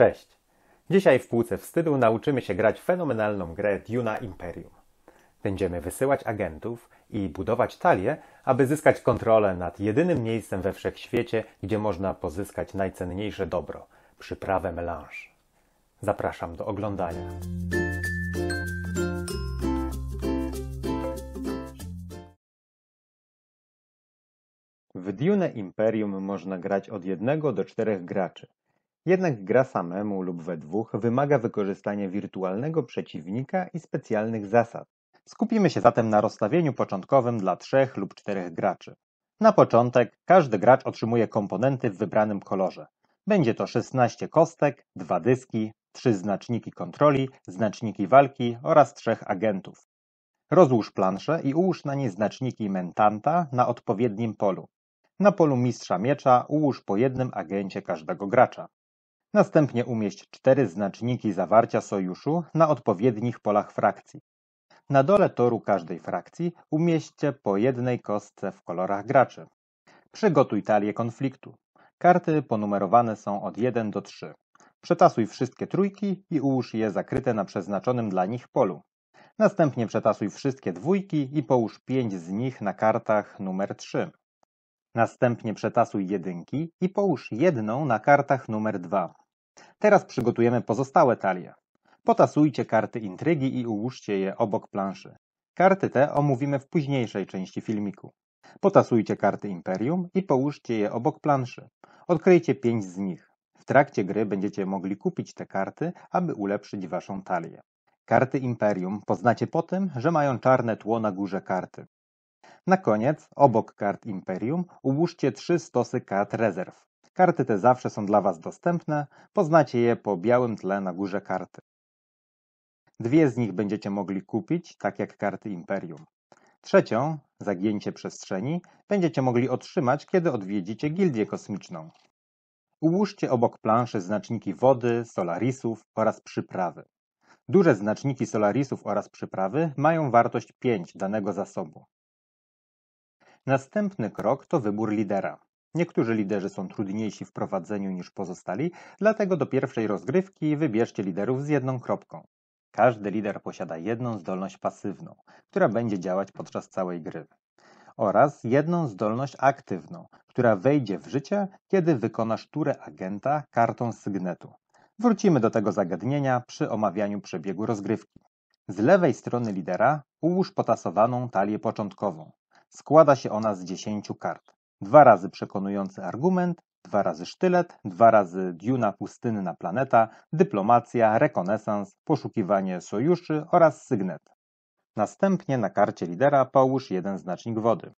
Cześć! Dzisiaj w Półce Wstydu nauczymy się grać fenomenalną grę Duna Imperium. Będziemy wysyłać agentów i budować talie, aby zyskać kontrolę nad jedynym miejscem we wszechświecie, gdzie można pozyskać najcenniejsze dobro – przyprawę melange. Zapraszam do oglądania. W Dune Imperium można grać od jednego do czterech graczy – jednak gra samemu lub we dwóch wymaga wykorzystania wirtualnego przeciwnika i specjalnych zasad. Skupimy się zatem na rozstawieniu początkowym dla trzech lub czterech graczy. Na początek każdy gracz otrzymuje komponenty w wybranym kolorze. Będzie to 16 kostek, dwa dyski, trzy znaczniki kontroli, znaczniki walki oraz trzech agentów. Rozłóż planszę i ułóż na niej znaczniki mentanta na odpowiednim polu. Na polu mistrza miecza ułóż po jednym agencie każdego gracza. Następnie umieść cztery znaczniki zawarcia sojuszu na odpowiednich polach frakcji. Na dole toru każdej frakcji umieśćcie po jednej kostce w kolorach graczy. Przygotuj talię konfliktu. Karty ponumerowane są od 1 do 3. Przetasuj wszystkie trójki i ułóż je zakryte na przeznaczonym dla nich polu. Następnie przetasuj wszystkie dwójki i połóż 5 z nich na kartach numer 3. Następnie przetasuj jedynki i połóż jedną na kartach numer dwa. Teraz przygotujemy pozostałe talie. Potasujcie karty intrygi i ułóżcie je obok planszy. Karty te omówimy w późniejszej części filmiku. Potasujcie karty Imperium i połóżcie je obok planszy. Odkryjcie pięć z nich. W trakcie gry będziecie mogli kupić te karty, aby ulepszyć waszą talię. Karty Imperium poznacie po tym, że mają czarne tło na górze karty. Na koniec, obok kart Imperium ułóżcie trzy stosy kart rezerw. Karty te zawsze są dla Was dostępne, poznacie je po białym tle na górze karty. Dwie z nich będziecie mogli kupić, tak jak karty Imperium. Trzecią, zagięcie przestrzeni, będziecie mogli otrzymać, kiedy odwiedzicie Gildię Kosmiczną. Ułóżcie obok planszy znaczniki wody, solarisów oraz przyprawy. Duże znaczniki solarisów oraz przyprawy mają wartość 5 danego zasobu. Następny krok to wybór lidera. Niektórzy liderzy są trudniejsi w prowadzeniu niż pozostali, dlatego do pierwszej rozgrywki wybierzcie liderów z jedną kropką. Każdy lider posiada jedną zdolność pasywną, która będzie działać podczas całej gry, oraz jedną zdolność aktywną, która wejdzie w życie, kiedy wykonasz turę agenta kartą sygnetu. Wrócimy do tego zagadnienia przy omawianiu przebiegu rozgrywki. Z lewej strony lidera ułóż potasowaną talię początkową. Składa się ona z dziesięciu kart. Dwa razy przekonujący argument, dwa razy sztylet, dwa razy diuna pustynna planeta, dyplomacja, rekonesans, poszukiwanie sojuszy oraz sygnet. Następnie na karcie lidera połóż jeden znacznik wody.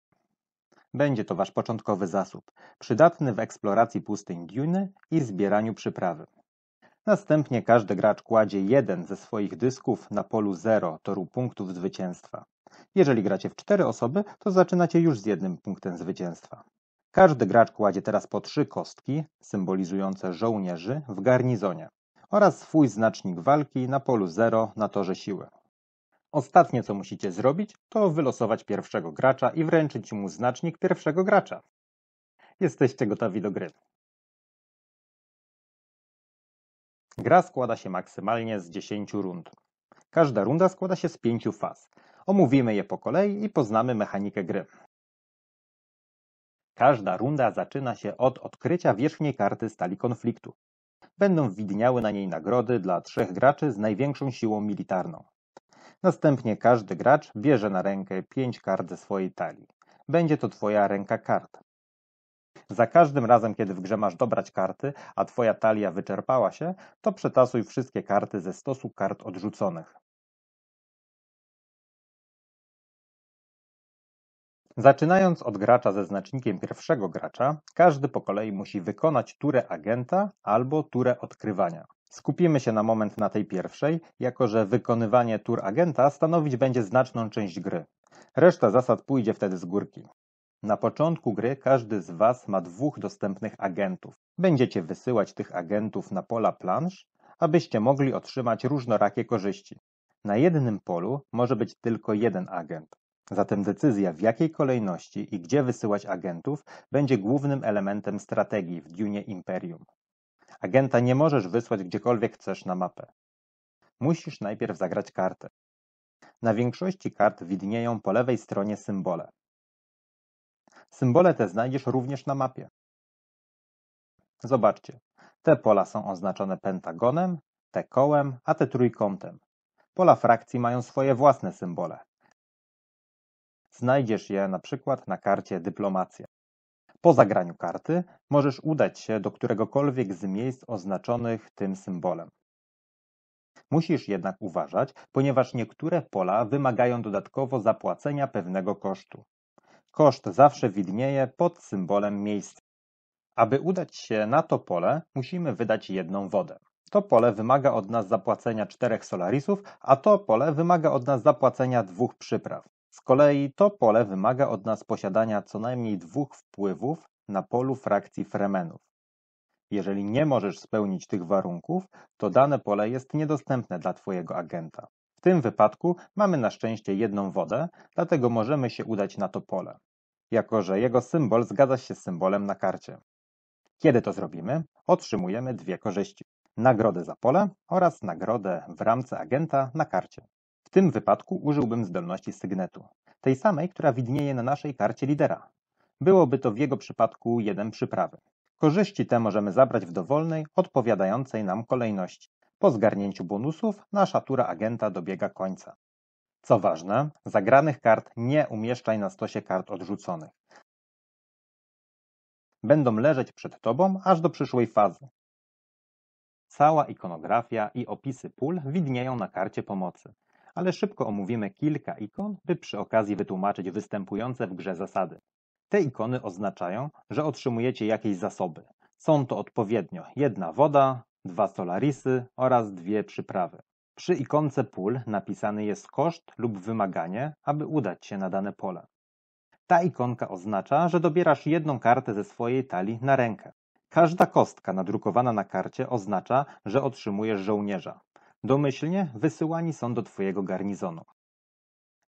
Będzie to Wasz początkowy zasób, przydatny w eksploracji pustyń diuny i zbieraniu przyprawy. Następnie każdy gracz kładzie jeden ze swoich dysków na polu zero toru punktów zwycięstwa. Jeżeli gracie w cztery osoby, to zaczynacie już z jednym punktem zwycięstwa. Każdy gracz kładzie teraz po trzy kostki, symbolizujące żołnierzy, w garnizonie oraz swój znacznik walki na polu zero na torze siły. Ostatnie co musicie zrobić, to wylosować pierwszego gracza i wręczyć mu znacznik pierwszego gracza. Jesteście gotowi do gry. Gra składa się maksymalnie z 10 rund. Każda runda składa się z 5 faz. Omówimy je po kolei i poznamy mechanikę gry. Każda runda zaczyna się od odkrycia wierzchniej karty stali konfliktu. Będą widniały na niej nagrody dla trzech graczy z największą siłą militarną. Następnie każdy gracz bierze na rękę pięć kart ze swojej talii. Będzie to twoja ręka kart. Za każdym razem, kiedy w grze masz dobrać karty, a twoja talia wyczerpała się, to przetasuj wszystkie karty ze stosu kart odrzuconych. Zaczynając od gracza ze znacznikiem pierwszego gracza, każdy po kolei musi wykonać turę agenta albo turę odkrywania. Skupimy się na moment na tej pierwszej, jako że wykonywanie tur agenta stanowić będzie znaczną część gry. Reszta zasad pójdzie wtedy z górki. Na początku gry każdy z Was ma dwóch dostępnych agentów. Będziecie wysyłać tych agentów na pola plansz, abyście mogli otrzymać różnorakie korzyści. Na jednym polu może być tylko jeden agent, Zatem decyzja, w jakiej kolejności i gdzie wysyłać agentów, będzie głównym elementem strategii w Dune Imperium. Agenta nie możesz wysłać gdziekolwiek chcesz na mapę. Musisz najpierw zagrać kartę. Na większości kart widnieją po lewej stronie symbole. Symbole te znajdziesz również na mapie. Zobaczcie, te pola są oznaczone pentagonem, te kołem, a te trójkątem. Pola frakcji mają swoje własne symbole. Znajdziesz je na przykład na karcie dyplomacja. Po zagraniu karty możesz udać się do któregokolwiek z miejsc oznaczonych tym symbolem. Musisz jednak uważać, ponieważ niektóre pola wymagają dodatkowo zapłacenia pewnego kosztu. Koszt zawsze widnieje pod symbolem miejsca. Aby udać się na to pole, musimy wydać jedną wodę. To pole wymaga od nas zapłacenia czterech solarisów, a to pole wymaga od nas zapłacenia dwóch przypraw. Z kolei to pole wymaga od nas posiadania co najmniej dwóch wpływów na polu frakcji Fremenów. Jeżeli nie możesz spełnić tych warunków, to dane pole jest niedostępne dla Twojego agenta. W tym wypadku mamy na szczęście jedną wodę, dlatego możemy się udać na to pole, jako że jego symbol zgadza się z symbolem na karcie. Kiedy to zrobimy, otrzymujemy dwie korzyści: nagrodę za pole oraz nagrodę w ramce agenta na karcie tym wypadku użyłbym zdolności sygnetu, tej samej, która widnieje na naszej karcie lidera. Byłoby to w jego przypadku 1 przyprawy. Korzyści te możemy zabrać w dowolnej, odpowiadającej nam kolejności. Po zgarnięciu bonusów nasza tura agenta dobiega końca. Co ważne, zagranych kart nie umieszczaj na stosie kart odrzuconych. Będą leżeć przed Tobą aż do przyszłej fazy. Cała ikonografia i opisy pól widnieją na karcie pomocy ale szybko omówimy kilka ikon, by przy okazji wytłumaczyć występujące w grze zasady. Te ikony oznaczają, że otrzymujecie jakieś zasoby. Są to odpowiednio jedna woda, dwa solarisy oraz dwie przyprawy. Przy ikonce pól napisany jest koszt lub wymaganie, aby udać się na dane pole. Ta ikonka oznacza, że dobierasz jedną kartę ze swojej talii na rękę. Każda kostka nadrukowana na karcie oznacza, że otrzymujesz żołnierza. Domyślnie wysyłani są do twojego garnizonu.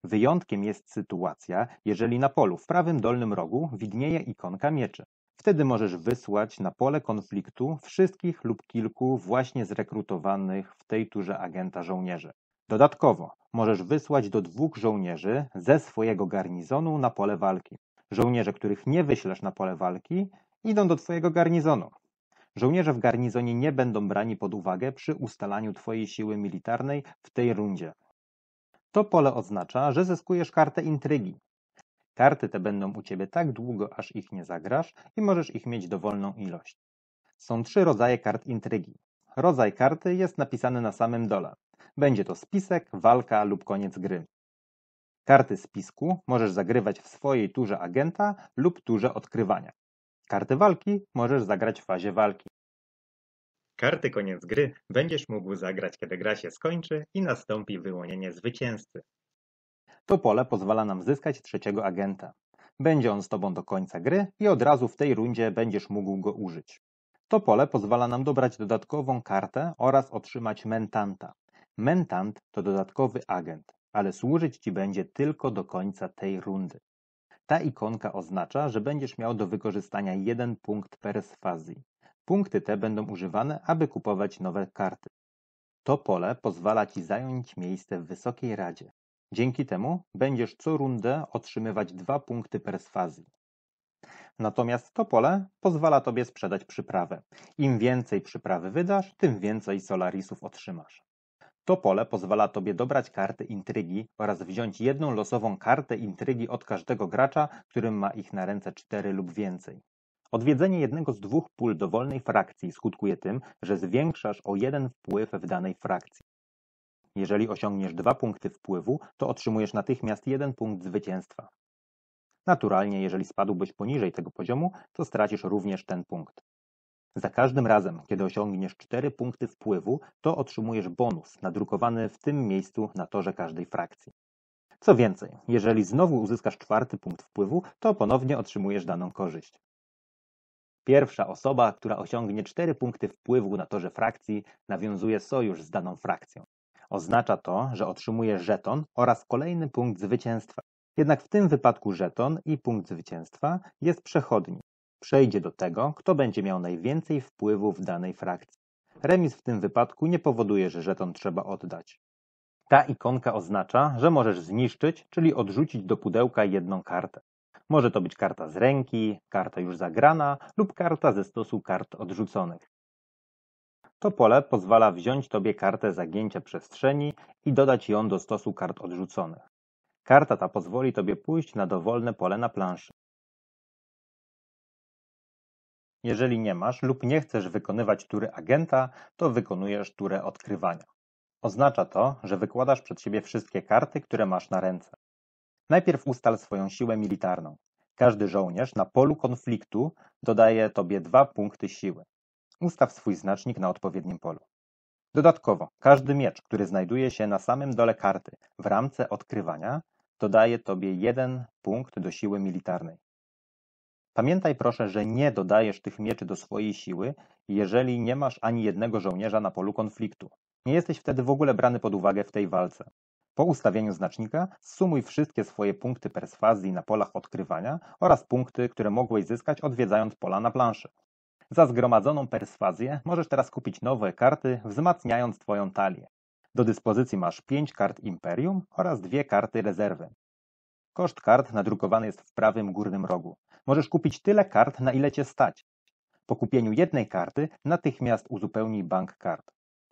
Wyjątkiem jest sytuacja, jeżeli na polu w prawym dolnym rogu widnieje ikonka mieczy. Wtedy możesz wysłać na pole konfliktu wszystkich lub kilku właśnie zrekrutowanych w tej turze agenta żołnierzy. Dodatkowo możesz wysłać do dwóch żołnierzy ze swojego garnizonu na pole walki. Żołnierze, których nie wyślesz na pole walki, idą do Twojego garnizonu. Żołnierze w garnizonie nie będą brani pod uwagę przy ustalaniu twojej siły militarnej w tej rundzie. To pole oznacza, że zyskujesz kartę intrygi. Karty te będą u ciebie tak długo, aż ich nie zagrasz i możesz ich mieć dowolną ilość. Są trzy rodzaje kart intrygi. Rodzaj karty jest napisany na samym dole. Będzie to spisek, walka lub koniec gry. Karty spisku możesz zagrywać w swojej turze agenta lub turze odkrywania. Karty walki możesz zagrać w fazie walki. Karty koniec gry będziesz mógł zagrać, kiedy gra się skończy i nastąpi wyłonienie zwycięzcy. To pole pozwala nam zyskać trzeciego agenta. Będzie on z tobą do końca gry i od razu w tej rundzie będziesz mógł go użyć. To pole pozwala nam dobrać dodatkową kartę oraz otrzymać mentanta. Mentant to dodatkowy agent, ale służyć ci będzie tylko do końca tej rundy. Ta ikonka oznacza, że będziesz miał do wykorzystania jeden punkt perswazji. Punkty te będą używane, aby kupować nowe karty. To pole pozwala Ci zająć miejsce w Wysokiej Radzie. Dzięki temu będziesz co rundę otrzymywać dwa punkty perswazji. Natomiast to pole pozwala Tobie sprzedać przyprawę. Im więcej przyprawy wydasz, tym więcej solarisów otrzymasz. To pole pozwala tobie dobrać karty intrygi oraz wziąć jedną losową kartę intrygi od każdego gracza, którym ma ich na ręce 4 lub więcej. Odwiedzenie jednego z dwóch pól dowolnej frakcji skutkuje tym, że zwiększasz o jeden wpływ w danej frakcji. Jeżeli osiągniesz dwa punkty wpływu, to otrzymujesz natychmiast jeden punkt zwycięstwa. Naturalnie, jeżeli spadłbyś poniżej tego poziomu, to stracisz również ten punkt. Za każdym razem, kiedy osiągniesz cztery punkty wpływu, to otrzymujesz bonus nadrukowany w tym miejscu na torze każdej frakcji. Co więcej, jeżeli znowu uzyskasz czwarty punkt wpływu, to ponownie otrzymujesz daną korzyść. Pierwsza osoba, która osiągnie cztery punkty wpływu na torze frakcji, nawiązuje sojusz z daną frakcją. Oznacza to, że otrzymuje żeton oraz kolejny punkt zwycięstwa. Jednak w tym wypadku żeton i punkt zwycięstwa jest przechodni, przejdzie do tego, kto będzie miał najwięcej wpływu w danej frakcji. Remis w tym wypadku nie powoduje, że żeton trzeba oddać. Ta ikonka oznacza, że możesz zniszczyć, czyli odrzucić do pudełka jedną kartę. Może to być karta z ręki, karta już zagrana lub karta ze stosu kart odrzuconych. To pole pozwala wziąć Tobie kartę zagięcia przestrzeni i dodać ją do stosu kart odrzuconych. Karta ta pozwoli Tobie pójść na dowolne pole na planszy. Jeżeli nie masz lub nie chcesz wykonywać tury agenta, to wykonujesz turę odkrywania. Oznacza to, że wykładasz przed siebie wszystkie karty, które masz na ręce. Najpierw ustal swoją siłę militarną. Każdy żołnierz na polu konfliktu dodaje tobie dwa punkty siły. Ustaw swój znacznik na odpowiednim polu. Dodatkowo, każdy miecz, który znajduje się na samym dole karty w ramce odkrywania, dodaje tobie jeden punkt do siły militarnej. Pamiętaj proszę, że nie dodajesz tych mieczy do swojej siły, jeżeli nie masz ani jednego żołnierza na polu konfliktu. Nie jesteś wtedy w ogóle brany pod uwagę w tej walce. Po ustawieniu znacznika sumuj wszystkie swoje punkty perswazji na polach odkrywania oraz punkty, które mogłeś zyskać odwiedzając pola na planszy. Za zgromadzoną perswazję możesz teraz kupić nowe karty, wzmacniając Twoją talię. Do dyspozycji masz 5 kart Imperium oraz 2 karty rezerwy. Koszt kart nadrukowany jest w prawym górnym rogu. Możesz kupić tyle kart, na ile cię stać. Po kupieniu jednej karty natychmiast uzupełnij bank kart.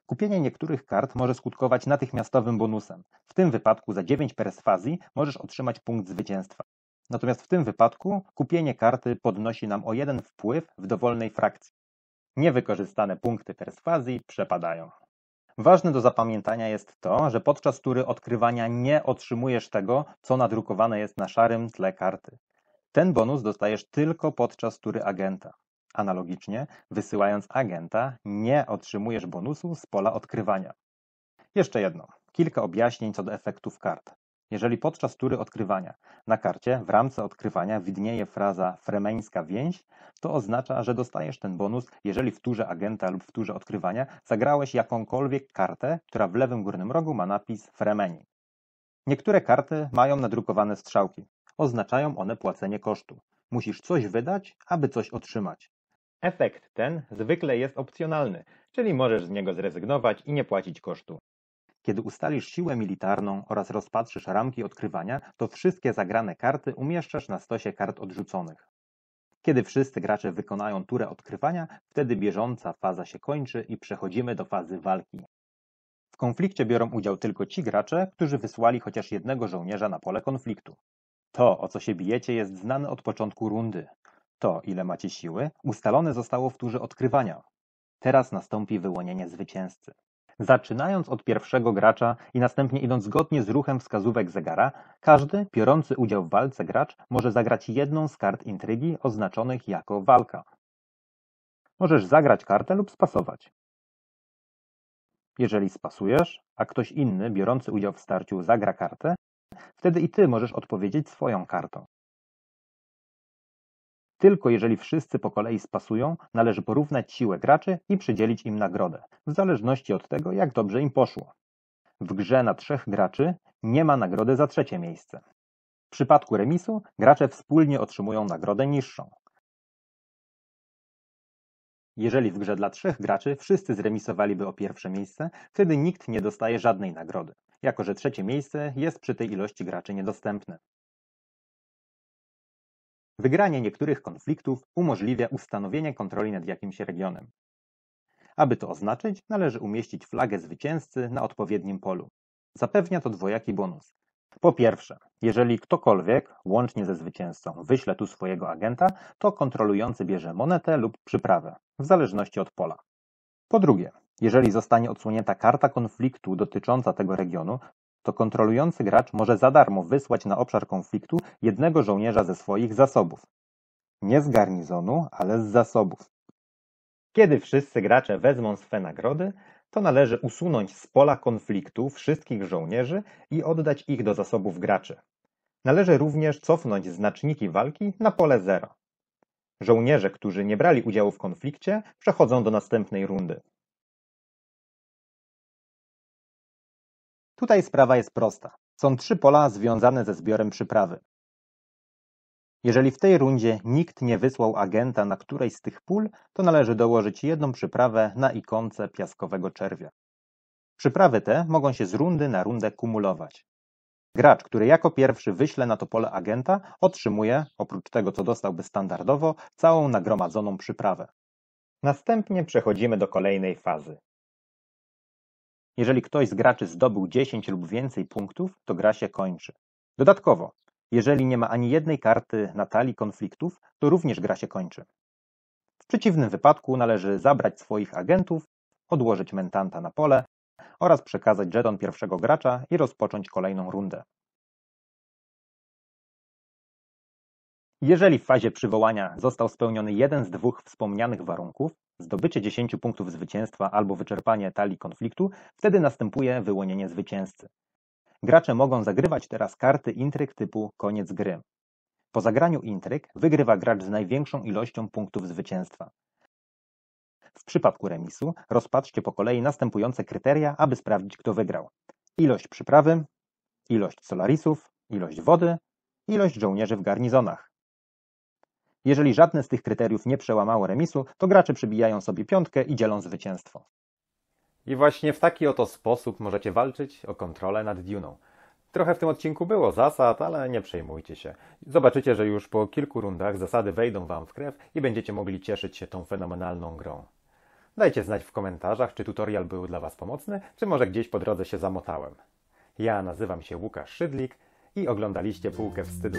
Kupienie niektórych kart może skutkować natychmiastowym bonusem. W tym wypadku za 9 perswazji możesz otrzymać punkt zwycięstwa. Natomiast w tym wypadku kupienie karty podnosi nam o jeden wpływ w dowolnej frakcji. Niewykorzystane punkty perswazji przepadają. Ważne do zapamiętania jest to, że podczas tury odkrywania nie otrzymujesz tego, co nadrukowane jest na szarym tle karty. Ten bonus dostajesz tylko podczas tury agenta. Analogicznie, wysyłając agenta, nie otrzymujesz bonusu z pola odkrywania. Jeszcze jedno. Kilka objaśnień co do efektów kart. Jeżeli podczas tury odkrywania na karcie w ramce odkrywania widnieje fraza fremeńska więź, to oznacza, że dostajesz ten bonus, jeżeli w turze agenta lub w turze odkrywania zagrałeś jakąkolwiek kartę, która w lewym górnym rogu ma napis Fremeni. Niektóre karty mają nadrukowane strzałki. Oznaczają one płacenie kosztu musisz coś wydać, aby coś otrzymać. Efekt ten zwykle jest opcjonalny, czyli możesz z niego zrezygnować i nie płacić kosztu. Kiedy ustalisz siłę militarną oraz rozpatrzysz ramki odkrywania, to wszystkie zagrane karty umieszczasz na stosie kart odrzuconych. Kiedy wszyscy gracze wykonają turę odkrywania, wtedy bieżąca faza się kończy i przechodzimy do fazy walki. W konflikcie biorą udział tylko ci gracze, którzy wysłali chociaż jednego żołnierza na pole konfliktu. To, o co się bijecie, jest znane od początku rundy. To, ile macie siły, ustalone zostało w turze odkrywania. Teraz nastąpi wyłonienie zwycięzcy. Zaczynając od pierwszego gracza i następnie idąc zgodnie z ruchem wskazówek zegara, każdy biorący udział w walce gracz może zagrać jedną z kart intrygi oznaczonych jako walka. Możesz zagrać kartę lub spasować. Jeżeli spasujesz, a ktoś inny biorący udział w starciu zagra kartę, Wtedy i ty możesz odpowiedzieć swoją kartą. Tylko jeżeli wszyscy po kolei spasują, należy porównać siłę graczy i przydzielić im nagrodę, w zależności od tego, jak dobrze im poszło. W grze na trzech graczy nie ma nagrody za trzecie miejsce. W przypadku remisu gracze wspólnie otrzymują nagrodę niższą. Jeżeli w grze dla trzech graczy wszyscy zremisowaliby o pierwsze miejsce, wtedy nikt nie dostaje żadnej nagrody, jako że trzecie miejsce jest przy tej ilości graczy niedostępne. Wygranie niektórych konfliktów umożliwia ustanowienie kontroli nad jakimś regionem. Aby to oznaczyć, należy umieścić flagę zwycięzcy na odpowiednim polu. Zapewnia to dwojaki bonus. Po pierwsze, jeżeli ktokolwiek, łącznie ze zwycięzcą, wyśle tu swojego agenta, to kontrolujący bierze monetę lub przyprawę, w zależności od pola. Po drugie, jeżeli zostanie odsunięta karta konfliktu dotycząca tego regionu, to kontrolujący gracz może za darmo wysłać na obszar konfliktu jednego żołnierza ze swoich zasobów. Nie z garnizonu, ale z zasobów. Kiedy wszyscy gracze wezmą swe nagrody, to należy usunąć z pola konfliktu wszystkich żołnierzy i oddać ich do zasobów graczy. Należy również cofnąć znaczniki walki na pole zero. Żołnierze, którzy nie brali udziału w konflikcie, przechodzą do następnej rundy. Tutaj sprawa jest prosta. Są trzy pola związane ze zbiorem przyprawy. Jeżeli w tej rundzie nikt nie wysłał agenta na której z tych pól, to należy dołożyć jedną przyprawę na ikonce piaskowego czerwia. Przyprawy te mogą się z rundy na rundę kumulować. Gracz, który jako pierwszy wyśle na to pole agenta, otrzymuje, oprócz tego co dostałby standardowo, całą nagromadzoną przyprawę. Następnie przechodzimy do kolejnej fazy. Jeżeli ktoś z graczy zdobył 10 lub więcej punktów, to gra się kończy. Dodatkowo, jeżeli nie ma ani jednej karty na talii konfliktów, to również gra się kończy. W przeciwnym wypadku należy zabrać swoich agentów, odłożyć mentanta na pole oraz przekazać żeton pierwszego gracza i rozpocząć kolejną rundę. Jeżeli w fazie przywołania został spełniony jeden z dwóch wspomnianych warunków, zdobycie 10 punktów zwycięstwa albo wyczerpanie talii konfliktu, wtedy następuje wyłonienie zwycięzcy. Gracze mogą zagrywać teraz karty intryg typu koniec gry. Po zagraniu intryg wygrywa gracz z największą ilością punktów zwycięstwa. W przypadku remisu rozpatrzcie po kolei następujące kryteria, aby sprawdzić, kto wygrał. Ilość przyprawy, ilość solarisów, ilość wody, ilość żołnierzy w garnizonach. Jeżeli żadne z tych kryteriów nie przełamało remisu, to gracze przybijają sobie piątkę i dzielą zwycięstwo. I właśnie w taki oto sposób możecie walczyć o kontrolę nad Duną. Trochę w tym odcinku było zasad, ale nie przejmujcie się. Zobaczycie, że już po kilku rundach zasady wejdą Wam w krew i będziecie mogli cieszyć się tą fenomenalną grą. Dajcie znać w komentarzach, czy tutorial był dla Was pomocny, czy może gdzieś po drodze się zamotałem. Ja nazywam się Łukasz Szydlik i oglądaliście Półkę Wstydu.